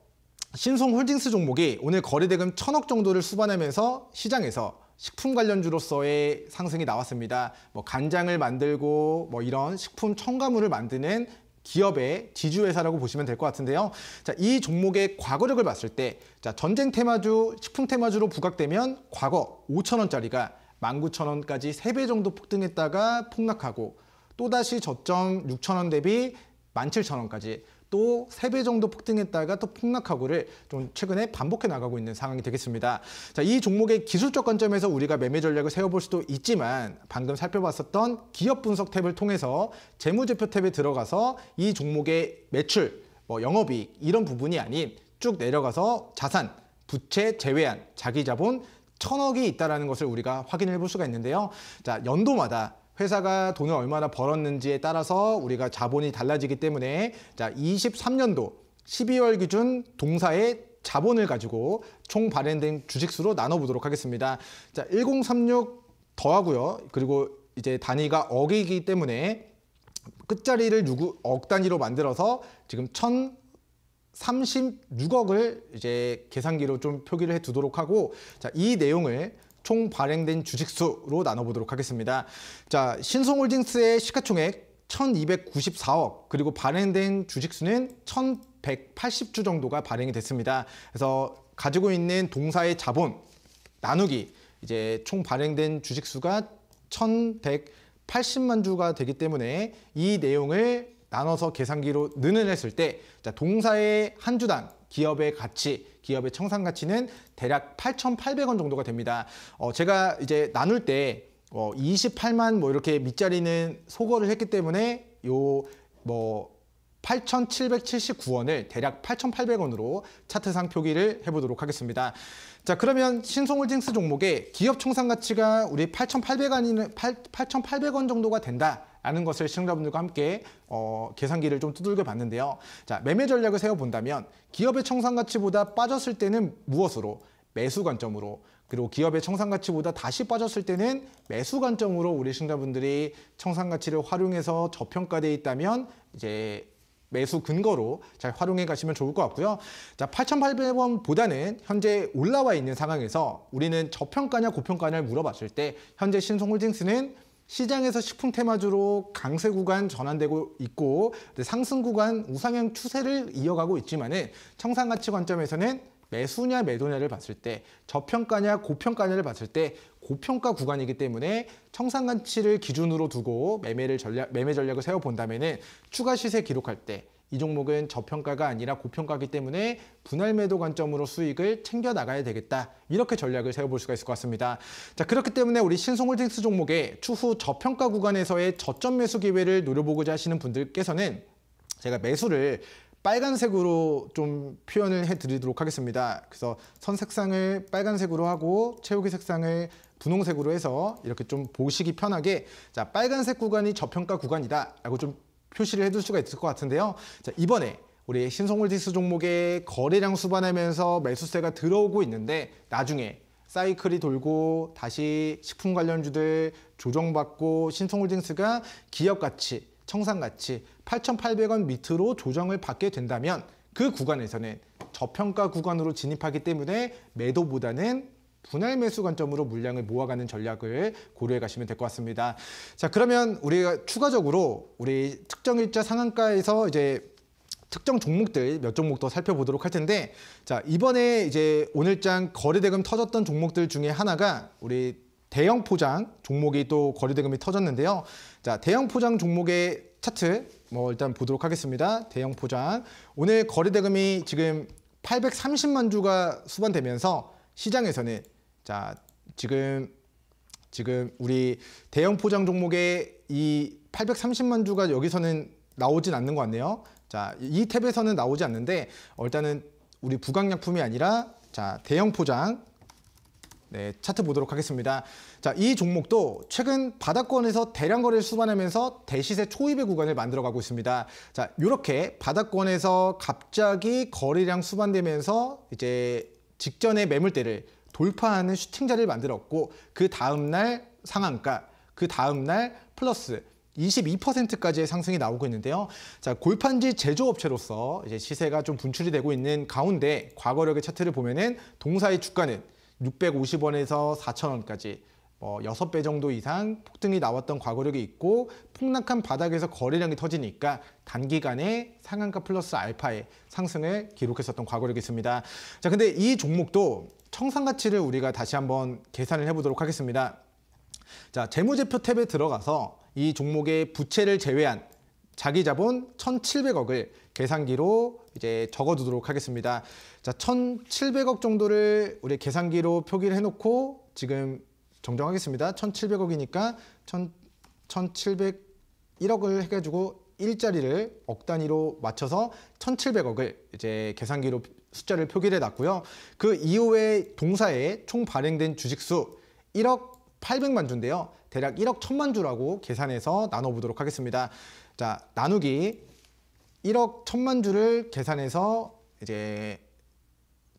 신송 홀딩스 종목이 오늘 거래대금 1 0 0 0억 정도를 수반하면서 시장에서 식품 관련주로서의 상승이 나왔습니다. 뭐 간장을 만들고 뭐 이런 식품 첨가물을 만드는 기업의 지주회사라고 보시면 될 것 같은데요. 자, 이 종목의 과거력을 봤을 때 자, 전쟁 테마주, 식품 테마주로 부각되면 과거 5천원짜리가 19,000원까지 3배 정도 폭등했다가 폭락하고 또다시 저점 6천원 대비 17,000원까지 또3배 정도 폭등했다가 또 폭락하고를 좀 최근에 반복해 나가고 있는 상황이 되겠습니다. 자, 이 종목의 기술적 관점에서 우리가 매매 전략을 세워볼 수도 있지만 방금 살펴봤었던 기업 분석 탭을 통해서 재무제표 탭에 들어가서 이 종목의 매출, 뭐 영업이익 이런 부분이 아닌 쭉 내려가서 자산, 부채 제외한 자기 자본 천억이 있다는 것을 우리가 확인해 볼 수가 있는데요. 자, 연도마다 회사가 돈을 얼마나 벌었는지에 따라서 우리가 자본이 달라지기 때문에 자 23년도 12월 기준 동사의 자본을 가지고 총 발행된 주식수로 나눠보도록 하겠습니다. 자 1036 더하고요. 그리고 이제 단위가 억이기 때문에 끝자리를 6, 억 단위로 만들어서 지금 1,036억을 이제 계산기로 좀 표기를 해 두도록 하고 자, 이 내용을 총 발행된 주식수로 나눠보도록 하겠습니다. 자, 신성홀딩스의 시가총액 1294억 그리고 발행된 주식수는 1180주 정도가 발행이 됐습니다. 그래서 가지고 있는 동사의 자본 나누기 이제 총 발행된 주식수가 1180만 주가 되기 때문에 이 내용을 나눠서 계산기로 는을 했을때 자, 동사의 한 주당 기업의 가치, 기업의 청산 가치는 대략 8,800원 정도가 됩니다. 어, 제가 이제 나눌 때 어, 28만 뭐 이렇게 밑자리는 소거를 했기 때문에 요 뭐 8,779원을 대략 8,800원으로 차트상 표기를 해보도록 하겠습니다. 자 그러면 신송홀딩스 종목의 기업 총상 가치가 우리 8,800원 8,800원 정도가 된다. 라는 것을 시청자분들과 함께 어, 계산기를 좀 두들겨 봤는데요. 자, 매매 전략을 세워본다면 기업의 청산가치보다 빠졌을 때는 무엇으로? 매수 관점으로 그리고 기업의 청산가치보다 다시 빠졌을 때는 매수 관점으로 우리 시청자분들이 청산가치를 활용해서 저평가되어 있다면 이제 매수 근거로 잘 활용해 가시면 좋을 것 같고요. 자, 8,800원보다는 현재 올라와 있는 상황에서 우리는 저평가냐 고평가냐를 물어봤을 때 현재 신성홀딩스는 시장에서 식품 테마주로 강세 구간 전환되고 있고 상승 구간 우상향 추세를 이어가고 있지만 청산 가치 관점에서는 매수냐 매도냐를 봤을 때 저평가냐 고평가냐를 봤을 때 고평가 구간이기 때문에 청산 가치를 기준으로 두고 매매를 전략 매매 전략을 세워 본다면 추가 시세 기록할 때이 종목은 저평가가 아니라 고평가기 때문에 분할 매도 관점으로 수익을 챙겨 나가야 되겠다. 이렇게 전략을 세워볼 수가 있을 것 같습니다. 자 그렇기 때문에 우리 신송홀딩스 종목의 추후 저평가 구간에서의 저점 매수 기회를 노려보고자 하시는 분들께서는 제가 매수를 빨간색으로 좀 표현을 해드리도록 하겠습니다. 그래서 선 색상을 빨간색으로 하고 채우기 색상을 분홍색으로 해서 이렇게 좀 보시기 편하게 자 빨간색 구간이 저평가 구간이다 라고 좀 표시를 해둘 수가 있을 것 같은데요. 자, 이번에 우리 신성홀딩스 종목에 거래량 수반하면서 매수세가 들어오고 있는데 나중에 사이클이 돌고 다시 식품 관련주들 조정받고 신성홀딩스가 기업가치, 청산가치 8,800원 밑으로 조정을 받게 된다면 그 구간에서는 저평가 구간으로 진입하기 때문에 매도보다는 분할 매수 관점으로 물량을 모아가는 전략을 고려해 가시면 될 것 같습니다. 자, 그러면 우리가 추가적으로 우리 특정 일자 상한가에서 이제 특정 종목들 몇 종목 더 살펴보도록 할 텐데 자, 이번에 이제 오늘장 거래대금 터졌던 종목들 중에 하나가 우리 대형 포장 종목이 또 거래대금이 터졌는데요. 자, 대형 포장 종목의 차트 뭐 일단 보도록 하겠습니다. 대형 포장 오늘 거래대금이 지금 830만 주가 수반되면서 시장에서는 자 지금 지금 우리 대형 포장 종목의 이 830만 주가 여기서는 나오진 않는 것 같네요. 자, 이 탭에서는 나오지 않는데 일단은 우리 부각약품이 아니라 자 대형 포장 네, 차트 보도록 하겠습니다. 자, 이 종목도 최근 바닥권에서 대량 거래를 수반하면서 대시세 초입의 구간을 만들어가고 있습니다. 자, 이렇게 바닥권에서 갑자기 거래량 수반되면서 이제 직전의 매물대를 돌파하는 슈팅자리를 만들었고 그 다음날 상한가, 그 다음날 플러스 22%까지의 상승이 나오고 있는데요. 자, 골판지 제조업체로서 이제 시세가 좀 분출이 되고 있는 가운데 과거력의 차트를 보면은 동사의 주가는 650원에서 4,000원까지 뭐 6배 정도 이상 폭등이 나왔던 과거력이 있고 폭락한 바닥에서 거래량이 터지니까 단기간에 상한가 플러스 알파의 상승을 기록했었던 과거력이 있습니다. 자, 근데 이 종목도 청산 가치를 우리가 다시 한번 계산을 해보도록 하겠습니다. 자, 재무제표 탭에 들어가서 이 종목의 부채를 제외한 자기 자본 1,700억을 계산기로 이제 적어두도록 하겠습니다. 자, 1,700억 정도를 우리 계산기로 표기를 해놓고 지금 정정하겠습니다. 1,700억이니까 1,701억을 해가지고 일자리를 억 단위로 맞춰서 1,700억을 이제 계산기로 숫자를 표기해 를 놨고요. 그 이후에 동사에 총 발행된 주식수 1억 800만 주인데요. 대략 1억 1천만 주라고 계산해서 나눠보도록 하겠습니다. 자, 나누기 1억 1천만 주를 계산해서 이제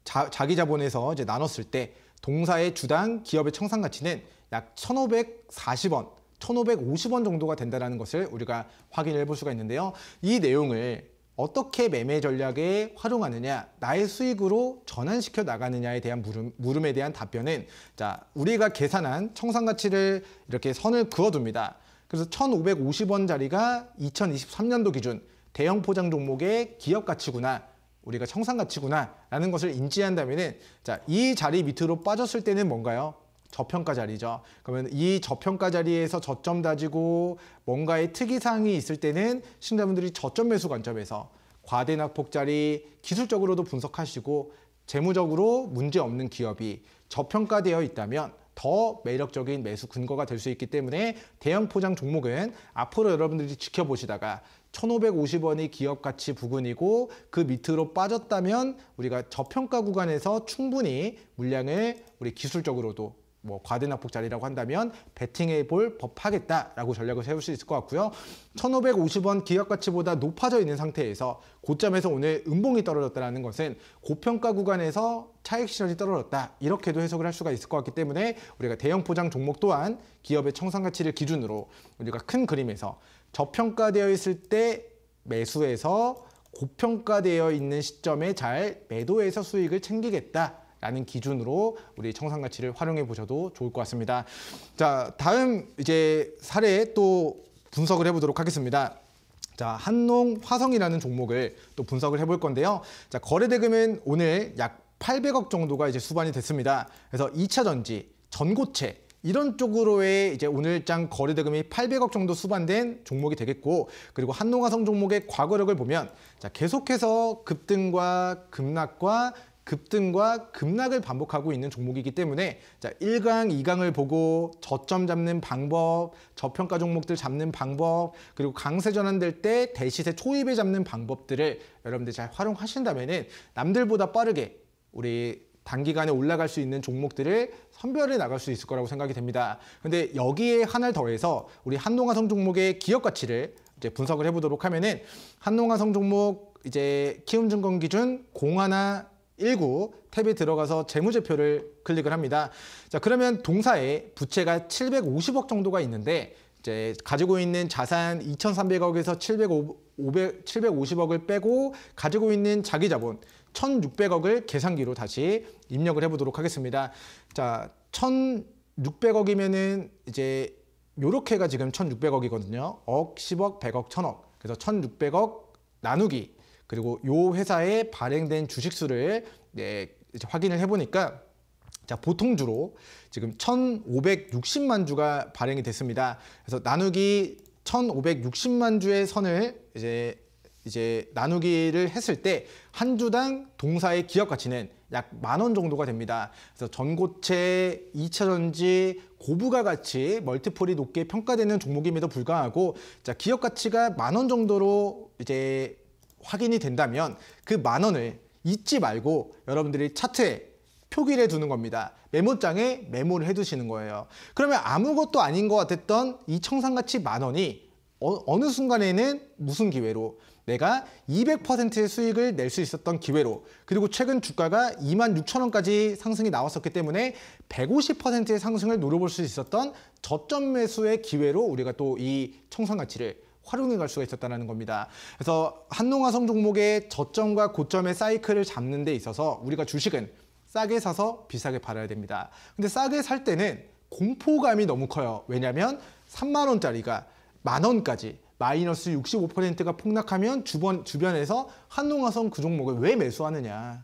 자, 기 자본에서 이제 나눴을 때 동사의 주당 기업의 청산 가치는 약 1,540원, 1,550원 정도가 된다는 것을 우리가 확인해 볼 수가 있는데요. 이 내용을 어떻게 매매 전략에 활용하느냐, 나의 수익으로 전환시켜 나가느냐에 대한 물음, 에 대한 답변은 자 우리가 계산한 청산 가치를 이렇게 선을 그어둡니다. 그래서 1,550원짜리가 2023년도 기준 대형 포장 종목의 기업 가치구나 우리가 청산가치구나라는 것을 인지한다면은 자, 이 자리 밑으로 빠졌을 때는 뭔가요? 저평가 자리죠. 그러면 이 저평가 자리에서 저점 다지고 뭔가의 특이사항이 있을 때는 시청자분들이 저점 매수 관점에서 과대 낙폭 자리 기술적으로도 분석하시고 재무적으로 문제없는 기업이 저평가되어 있다면 더 매력적인 매수 근거가 될 수 있기 때문에 대형 포장 종목은 앞으로 여러분들이 지켜보시다가 1,550원이 기업 가치 부근이고 그 밑으로 빠졌다면 우리가 저평가 구간에서 충분히 물량을 우리 기술적으로도 뭐 과대납폭 자리라고 한다면 베팅해 볼 법하겠다라고 전략을 세울 수 있을 것 같고요. 1,550원 기업 가치보다 높아져 있는 상태에서 고점에서 오늘 음봉이 떨어졌다는 것은 고평가 구간에서 차익 시현이 떨어졌다 이렇게도 해석을 할 수가 있을 것 같기 때문에 우리가 대형 포장 종목 또한 기업의 청산 가치를 기준으로 우리가 큰 그림에서 저평가되어 있을 때 매수해서 고평가되어 있는 시점에 잘 매도해서 수익을 챙기겠다라는 기준으로 우리 청산 가치를 활용해 보셔도 좋을 것 같습니다. 자, 다음 이제 사례 또 분석을 해보도록 하겠습니다. 자, 한농 화성이라는 종목을 또 분석을 해 볼 건데요. 자, 거래대금은 오늘 약 800억 정도가 이제 수반이 됐습니다. 그래서 2차 전지, 전고체, 이런 쪽으로의 이제 오늘장 거래 대금이 800억 정도 수반된 종목이 되겠고 그리고 한농화성 종목의 과거력을 보면 자, 계속해서 급등과 급락과 급등과 급락을 반복하고 있는 종목이기 때문에 자 1강, 2강을 보고 저점 잡는 방법, 저평가 종목들 잡는 방법, 그리고 강세 전환될 때 대시세 초입에 잡는 방법들을 여러분들 잘 활용하신다면 은 남들보다 빠르게 우리 단기간에 올라갈 수 있는 종목들을 선별해 나갈 수 있을 거라고 생각이 됩니다. 근데 여기에 하나를 더해서 우리 한동화성 종목의 기업 가치를 이제 분석을 해보도록 하면은 한동화성 종목 이제 키움증권 기준 공하나 19 탭에 들어가서 재무제표를 클릭을 합니다. 자 그러면 동사에 부채가 750억 정도가 있는데 이제 가지고 있는 자산 2,300억에서 705, 500, 750억을 빼고 가지고 있는 자기 자본 1,600억을 계산기로 다시 입력을 해보도록 하겠습니다. 자, 1,600억이면은 이제 요렇게가 지금 1,600억이거든요. 억, 10억, 100억, 1,000억. 그래서 1,600억 나누기 그리고 요 회사에 발행된 주식 수를 네, 확인을 해보니까 자, 보통 주로 지금 1,560만 주가 발행이 됐습니다. 그래서 나누기 1,560만 주의 선을 이제 이제 나누기를 했을 때 한 주당 동사의 기업 가치는 약 만 원 정도가 됩니다. 그래서 전고체, 2차 전지, 고부가 가치, 멀티폴이 높게 평가되는 종목임에도 불구하고 자, 기업 가치가 만 원 정도로 이제 확인이 된다면 그 만 원을 잊지 말고 여러분들이 차트에 표기를 해두는 겁니다. 메모장에 메모를 해두시는 거예요. 그러면 아무것도 아닌 것 같았던 이 청산가치 만 원이 어, 느 순간에는 무슨 기회로 내가 200%의 수익을 낼 수 있었던 기회로 그리고 최근 주가가 2만 6천 원까지 상승이 나왔었기 때문에 150%의 상승을 노려볼 수 있었던 저점 매수의 기회로 우리가 또 이 청산 가치를 활용해 갈 수가 있었다는 겁니다. 그래서 한농화성 종목의 저점과 고점의 사이클을 잡는 데 있어서 우리가 주식은 싸게 사서 비싸게 팔아야 됩니다. 근데 싸게 살 때는 공포감이 너무 커요. 왜냐하면 3만 원짜리가 만 원까지 마이너스 65%가 폭락하면 주변, 주변에서 한농화성 그 종목을 왜 매수하느냐.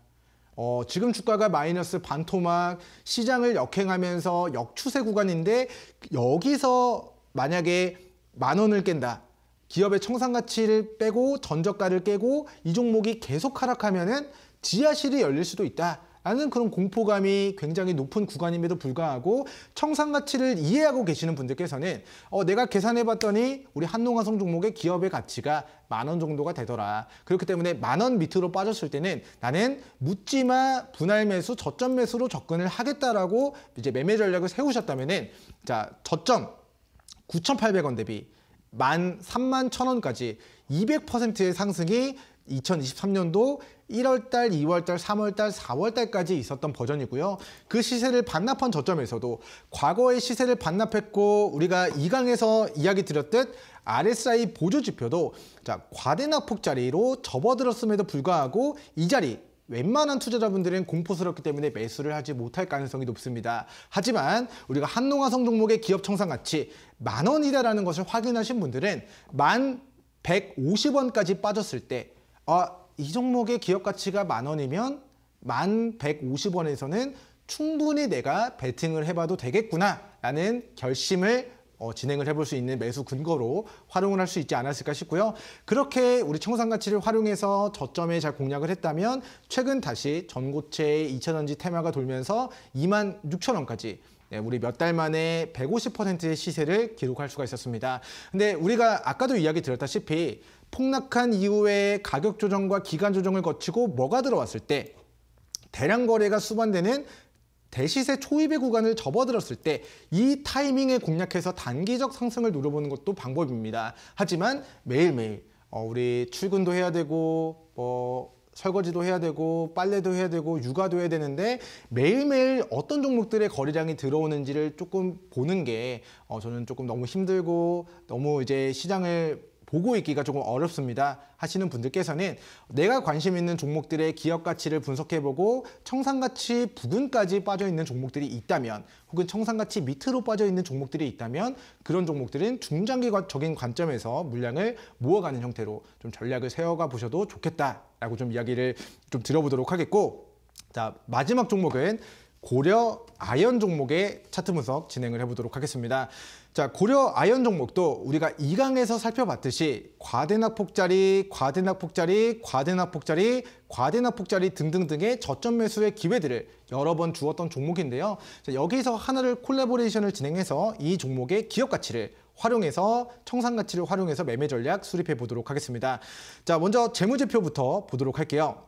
어, 지금 주가가 마이너스 반토막 시장을 역행하면서 역추세 구간인데 여기서 만약에 만 원을 깬다. 기업의 청산 가치를 빼고 전저가를 깨고 이 종목이 계속 하락하면은 지하실이 열릴 수도 있다. 라는 그런 공포감이 굉장히 높은 구간임에도 불구하고 청산 가치를 이해하고 계시는 분들께서는 어, 내가 계산해 봤더니 우리 한농화성 종목의 기업의 가치가 만 원 정도가 되더라. 그렇기 때문에 만 원 밑으로 빠졌을 때는 나는 묻지마 분할 매수 저점 매수로 접근을 하겠다라고 이제 매매 전략을 세우셨다면은 자, 저점 9,800원 대비 만 3만 1,000원까지 200%의 상승이 2023년도 1월달, 2월달, 3월달, 4월달까지 있었던 버전이고요. 그 시세를 반납한 저점에서도 과거의 시세를 반납했고 우리가 2강에서 이야기 드렸듯 RSI 보조지표도 자 과대납폭자리로 접어들었음에도 불구하고 이 자리 웬만한 투자자분들은 공포스럽기 때문에 매수를 하지 못할 가능성이 높습니다. 하지만 우리가 한농화성 종목의 기업 청산가치 만 원이다라는 것을 확인하신 분들은 만 150원까지 빠졌을 때 아, 이 종목의 기업 가치가 만 원이면 만 150원에서는 충분히 내가 베팅을 해봐도 되겠구나라는 결심을 어, 진행을 해볼 수 있는 매수 근거로 활용을 할 수 있지 않았을까 싶고요. 그렇게 우리 청산 가치를 활용해서 저점에 잘 공략을 했다면 최근 다시 전고체의 2천원지 테마가 돌면서 2만 6천원까지 네, 우리 몇 달 만에 150%의 시세를 기록할 수가 있었습니다. 근데 우리가 아까도 이야기 드렸다시피 폭락한 이후에 가격 조정과 기간 조정을 거치고 뭐가 들어왔을 때 대량 거래가 수반되는 대시세 초입의 구간을 접어들었을 때 이 타이밍에 공략해서 단기적 상승을 노려보는 것도 방법입니다. 하지만 매일매일 어, 우리 출근도 해야 되고 뭐 설거지도 해야 되고 빨래도 해야 되고 육아도 해야 되는데 매일매일 어떤 종목들의 거래량이 들어오는지를 조금 보는 게 어, 저는 조금 너무 힘들고 너무 이제 시장을 보고 있기가 조금 어렵습니다 하시는 분들께서는 내가 관심 있는 종목들의 기업 가치를 분석해보고 청산가치 부근까지 빠져있는 종목들이 있다면 혹은 청산가치 밑으로 빠져있는 종목들이 있다면 그런 종목들은 중장기적인 관점에서 물량을 모아가는 형태로 좀 전략을 세워가 보셔도 좋겠다라고 좀 이야기를 좀 들어보도록 하겠고 자 마지막 종목은 고려 아연 종목의 차트 분석 진행을 해보도록 하겠습니다. 자, 고려 아연 종목도 우리가 이강에서 살펴봤듯이 과대나 폭자리, 과대나 폭자리, 과대나 폭자리, 과대나 폭자리 등등등의 저점 매수의 기회들을 여러 번 주었던 종목인데요. 자, 여기서 하나를 콜라보레이션을 진행해서 이 종목의 기업 가치를 활용해서 청산 가치를 활용해서 매매 전략 수립해 보도록 하겠습니다. 자, 먼저 재무제표부터 보도록 할게요.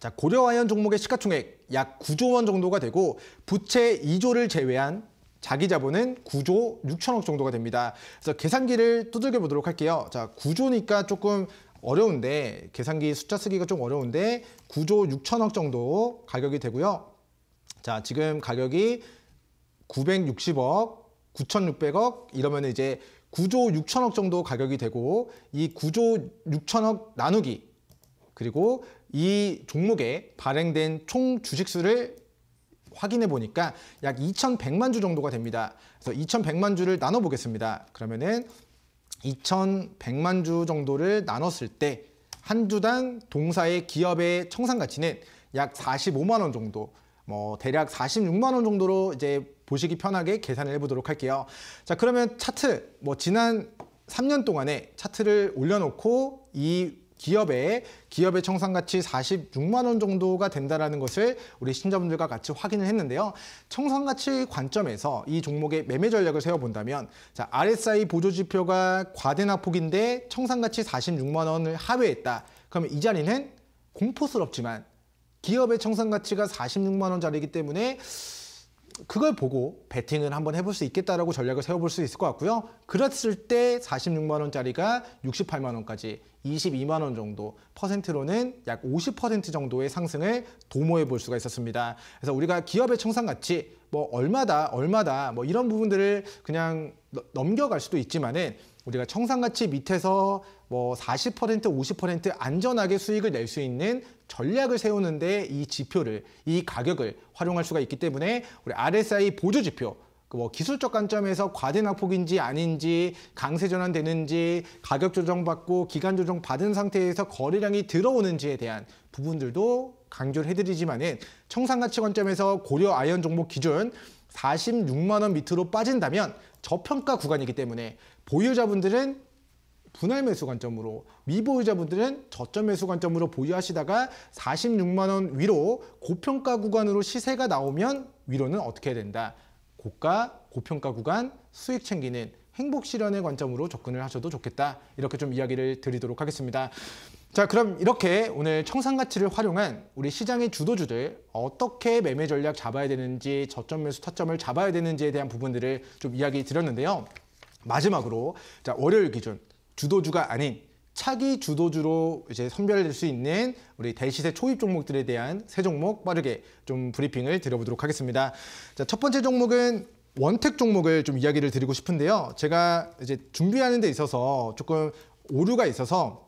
자, 고려아연 종목의 시가총액 약 9조 원 정도가 되고 부채 2조를 제외한 자기 자본은 9조 6천억 정도가 됩니다. 그래서 계산기를 두들겨 보도록 할게요. 자, 9조니까 조금 어려운데 계산기 숫자 쓰기가 좀 어려운데 9조 6천억 정도 가격이 되고요. 자, 지금 가격이 960억, 9,600억 이러면 이제 9조 6천억 정도 가격이 되고 이 9조 6천억 나누기 그리고 이 종목에 발행된 총 주식수를 확인해 보니까 약 2,100만 주 정도가 됩니다. 그래서 2,100만 주를 나눠 보겠습니다. 그러면은 2,100만 주 정도를 나눴을 때 한 주당 동사의 기업의 청산 가치는 약 45만 원 정도, 뭐 대략 46만 원 정도로 이제 보시기 편하게 계산을 해보도록 할게요. 자 그러면 차트 뭐 지난 3년 동안에 차트를 올려놓고 이 기업의 기업의 청산 가치 46만 원 정도가 된다라는 것을 우리 신자분들과 같이 확인을 했는데요. 청산 가치 관점에서 이 종목의 매매 전략을 세워 본다면 자, RSI 보조 지표가 과대낙폭인데 청산 가치 46만 원을 하회했다. 그러면 이 자리는 공포스럽지만 기업의 청산 가치가 46만 원짜리이기 때문에 그걸 보고 배팅을 한번 해볼 수 있겠다라고 전략을 세워볼 수 있을 것 같고요. 그랬을 때 46만 원짜리가 68만 원까지 22만 원 정도 퍼센트로는 약 50% 정도의 상승을 도모해 볼 수가 있었습니다. 그래서 우리가 기업의 청산가치 뭐 얼마다 얼마다 뭐 이런 부분들을 그냥 넘겨갈 수도 있지만은 우리가 청산가치 밑에서 뭐40% 50% 안전하게 수익을 낼 수 있는 전략을 세우는데 이 지표를 이 가격을 활용할 수가 있기 때문에 우리 RSI 보조 지표 그 뭐 기술적 관점에서 과대 낙폭인지 아닌지 강세 전환되는지 가격 조정받고 기간 조정 받은 상태에서 거래량이 들어오는지에 대한 부분들도 강조를 해드리지만은 청산 가치 관점에서 고려 아이언 종목 기준 46만 원 밑으로 빠진다면 저평가 구간이기 때문에 보유자분들은 분할 매수 관점으로 미보유자분들은 저점 매수 관점으로 보유하시다가 46만 원 위로 고평가 구간으로 시세가 나오면 위로는 어떻게 해야 된다. 고가, 고평가 구간, 수익 챙기는 행복 실현의 관점으로 접근을 하셔도 좋겠다. 이렇게 좀 이야기를 드리도록 하겠습니다. 자, 그럼 이렇게 오늘 청산 가치를 활용한 우리 시장의 주도주들 어떻게 매매 전략 잡아야 되는지 저점 매수 타점을 잡아야 되는지에 대한 부분들을 좀 이야기 드렸는데요. 마지막으로 자 월요일 기준 주도주가 아닌 차기 주도주로 이제 선별될 수 있는 우리 대시세 초입 종목들에 대한 세 종목 빠르게 좀 브리핑을 드려보도록 하겠습니다. 자, 첫 번째 종목은 원택 종목을 좀 이야기를 드리고 싶은데요. 제가 이제 준비하는 데 있어서 조금 오류가 있어서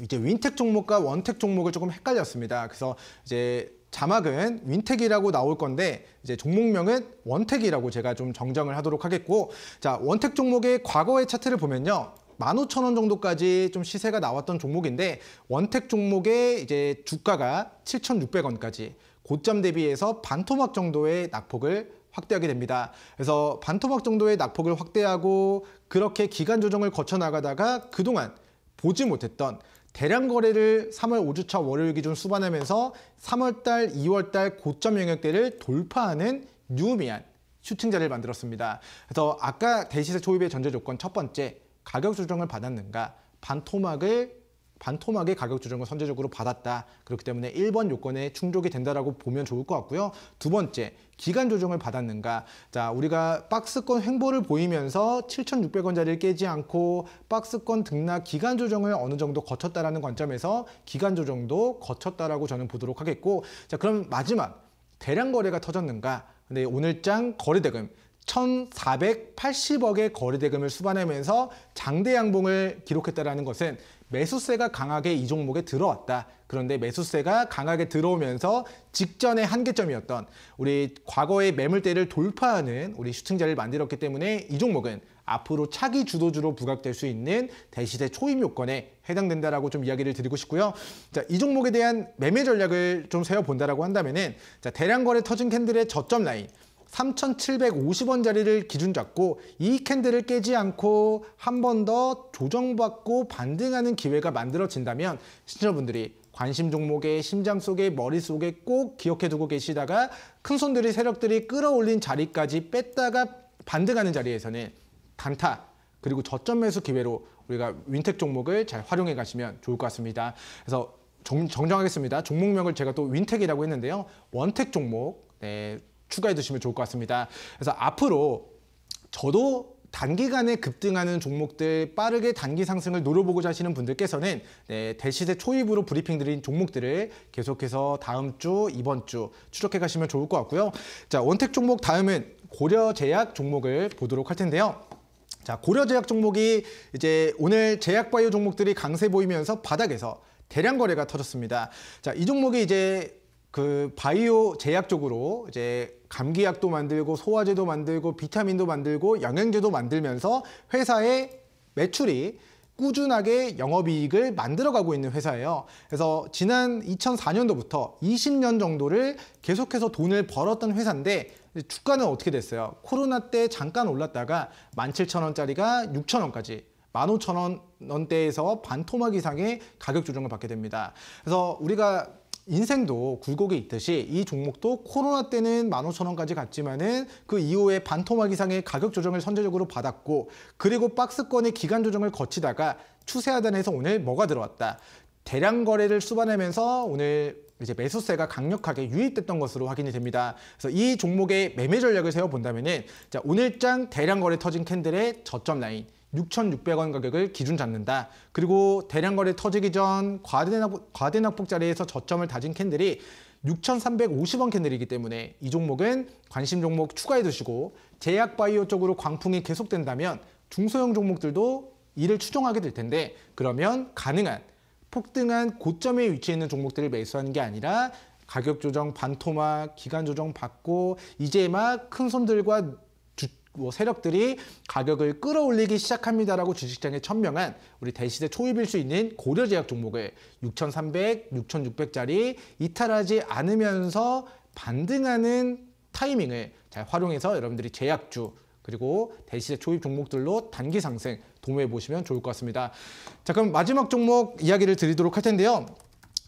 이제 윈택 종목과 원택 종목을 조금 헷갈렸습니다. 그래서 이제 자막은 윈택이라고 나올 건데 이제 종목명은 원택이라고 제가 좀 정정을 하도록 하겠고 자 원택 종목의 과거의 차트를 보면요 15,000원 정도까지 좀 시세가 나왔던 종목인데 원택 종목의 이제 주가가 7,600원까지 고점 대비해서 반토막 정도의 낙폭을 확대하게 됩니다. 그래서 반토막 정도의 낙폭을 확대하고 그렇게 기간 조정을 거쳐 나가다가 그동안 보지 못했던 대량 거래를 3월 5주차 월요일 기준 수반하면서 3월달, 2월달 고점 영역대를 돌파하는 뉴미안 슈팅자를 만들었습니다. 그래서 아까 대시세 초입의 전제 조건 첫 번째 가격 조정을 받았는가 반토막을 반토막의 가격 조정을 선제적으로 받았다. 그렇기 때문에 1번 요건에 충족이 된다라고 보면 좋을 것 같고요. 두 번째, 기간 조정을 받았는가. 자, 우리가 박스권 횡보를 보이면서 7,600원짜리를 깨지 않고 박스권 등락 기간 조정을 어느 정도 거쳤다라는 관점에서 기간 조정도 거쳤다라고 저는 보도록 하겠고. 자, 그럼 마지막 대량 거래가 터졌는가? 근데 네, 오늘장 거래대금 1,480억의 거래대금을 수반하면서 장대 양봉을 기록했다는 것은 매수세가 강하게 이 종목에 들어왔다. 그런데 매수세가 강하게 들어오면서 직전의 한계점이었던 우리 과거의 매물대를 돌파하는 우리 슈팅자를 만들었기 때문에 이 종목은 앞으로 차기 주도주로 부각될 수 있는 대시세 초임 요건에 해당된다라고 좀 이야기를 드리고 싶고요. 자, 이 종목에 대한 매매 전략을 좀 세워본다라고 한다면은 자, 대량 거래 터진 캔들의 저점 라인 3,750원짜리를 기준 잡고 이 캔들을 깨지 않고 한 번 더 조정받고 반등하는 기회가 만들어진다면 시청자분들이 관심 종목의 심장 속에 머릿속에 꼭 기억해 두고 계시다가 큰 손들이 세력들이 끌어올린 자리까지 뺐다가 반등하는 자리에서는 단타 그리고 저점 매수 기회로 우리가 윈텍 종목을 잘 활용해 가시면 좋을 것 같습니다. 그래서 정, 정정하겠습니다. 종목명을 제가 또 윈텍이라고 했는데요. 원텍 종목 네, 추가해 주시면 좋을 것 같습니다. 그래서 앞으로 저도 단기간에 급등하는 종목들 빠르게 단기 상승을 노려보고자 하시는 분들께서는 네, 대시세 초입으로 브리핑 드린 종목들을 계속해서 다음 주, 이번 주 추적해 가시면 좋을 것 같고요. 자, 원택 종목 다음은 고려제약 종목을 보도록 할 텐데요. 자, 고려제약 종목이 이제 오늘 제약바이오 종목들이 강세 보이면서 바닥에서 대량 거래가 터졌습니다. 자, 이 종목이 이제 그 바이오 제약 쪽으로 이제 감기약도 만들고 소화제도 만들고 비타민도 만들고 영양제도 만들면서 회사의 매출이 꾸준하게 영업이익을 만들어가고 있는 회사예요. 그래서 지난 2004년도부터 20년 정도를 계속해서 돈을 벌었던 회사인데 주가는 어떻게 됐어요? 코로나 때 잠깐 올랐다가 17,000원짜리가 6,000원까지 15,000원대에서 반토막 이상의 가격 조정을 받게 됩니다. 그래서 우리가 인생도 굴곡이 있듯이 이 종목도 코로나 때는 1 5 0 0 0 원까지 갔지만은 그 이후에 반토막 이상의 가격 조정을 선제적으로 받았고 그리고 박스권의 기간 조정을 거치다가 추세 하단에서 오늘 뭐가 들어왔다. 대량 거래를 수반하면서 오늘 이제 매수세가 강력하게 유입됐던 것으로 확인이 됩니다. 그래서 이 종목의 매매 전략을 세워본다면은 오늘장 대량 거래 터진 캔들의 저점 라인 6,600원 가격을 기준 잡는다. 그리고 대량 거래 터지기 전 과대낙, 폭 자리에서 저점을 다진 캔들이 6,350원 캔들이기 때문에 이 종목은 관심 종목 추가해 두시고 제약바이오 쪽으로 광풍이 계속된다면 중소형 종목들도 이를 추종하게 될 텐데 그러면 가능한 폭등한 고점에 위치해 있는 종목들을 매수하는 게 아니라 가격 조정 반토막 기간 조정 받고 이제 막 큰 손들과 뭐 세력들이 가격을 끌어올리기 시작합니다라고 주식장에 천명한 우리 대시대 초입일 수 있는 고려 제약 종목을 6,300, 6,600짜리 이탈하지 않으면서 반등하는 타이밍을 잘 활용해서 여러분들이 제약주 그리고 대시대 초입 종목들로 단기 상승 도모해 보시면 좋을 것 같습니다. 자 그럼 마지막 종목 이야기를 드리도록 할 텐데요.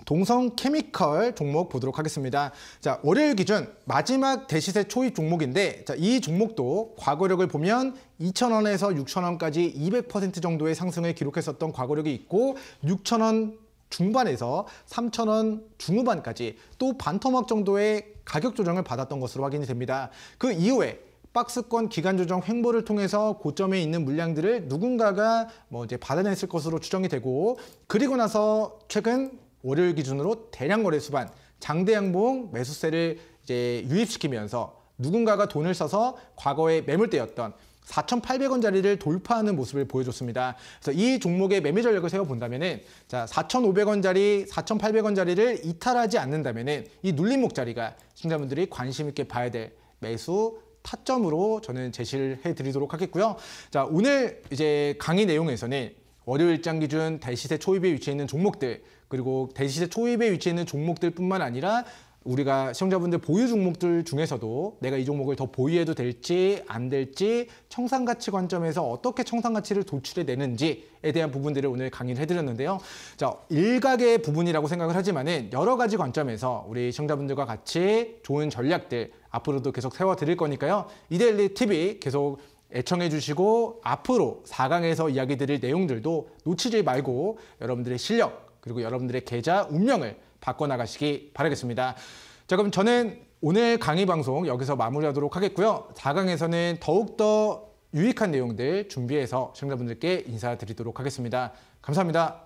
동성 케미컬 종목 보도록 하겠습니다. 자, 월요일 기준 마지막 대시세 초입 종목인데 자, 이 종목도 과거력을 보면 2,000원에서 6,000원까지 200% 정도의 상승을 기록했었던 과거력이 있고 6,000원 중반에서 3,000원 중후반까지 또 반토막 정도의 가격 조정을 받았던 것으로 확인이 됩니다. 그 이후에 박스권 기간 조정 횡보를 통해서 고점에 있는 물량들을 누군가가 뭐 이제 받아냈을 것으로 추정이 되고 그리고 나서 최근 월요일 기준으로 대량 거래 수반, 장대양봉 매수세를 이제 유입시키면서 누군가가 돈을 써서 과거에 매물대였던 4,800원짜리를 돌파하는 모습을 보여줬습니다. 그래서 이 종목의 매매 전략을 세워본다면자 4,500원짜리, 4,800원짜리를 이탈하지 않는다면이 눌림목 자리가 시청자분들이 관심 있게 봐야 될 매수 타점으로 저는 제시를 해드리도록 하겠고요. 자 오늘 이제 강의 내용에서는 월요일장 기준 대시세 초입에 위치해 있는 종목들 그리고 대시세 초입에 위치해 있는 종목들뿐만 아니라 우리가 시청자분들 보유 종목들 중에서도 내가 이 종목을 더 보유해도 될지 안 될지 청산가치 관점에서 어떻게 청산가치를 도출해내는지에 대한 부분들을 오늘 강의를 해드렸는데요. 자 일각의 부분이라고 생각을 하지만은 여러 가지 관점에서 우리 시청자분들과 같이 좋은 전략들 앞으로도 계속 세워드릴 거니까요. 이데일리 TV 계속 애청해 주시고 앞으로 4강에서 이야기 드릴 내용들도 놓치지 말고 여러분들의 실력 그리고 여러분들의 계좌 운명을 바꿔나가시기 바라겠습니다. 자, 그럼 저는 오늘 강의 방송 여기서 마무리하도록 하겠고요. 4강에서는 더욱더 유익한 내용들 준비해서 시청자분들께 인사드리도록 하겠습니다. 감사합니다.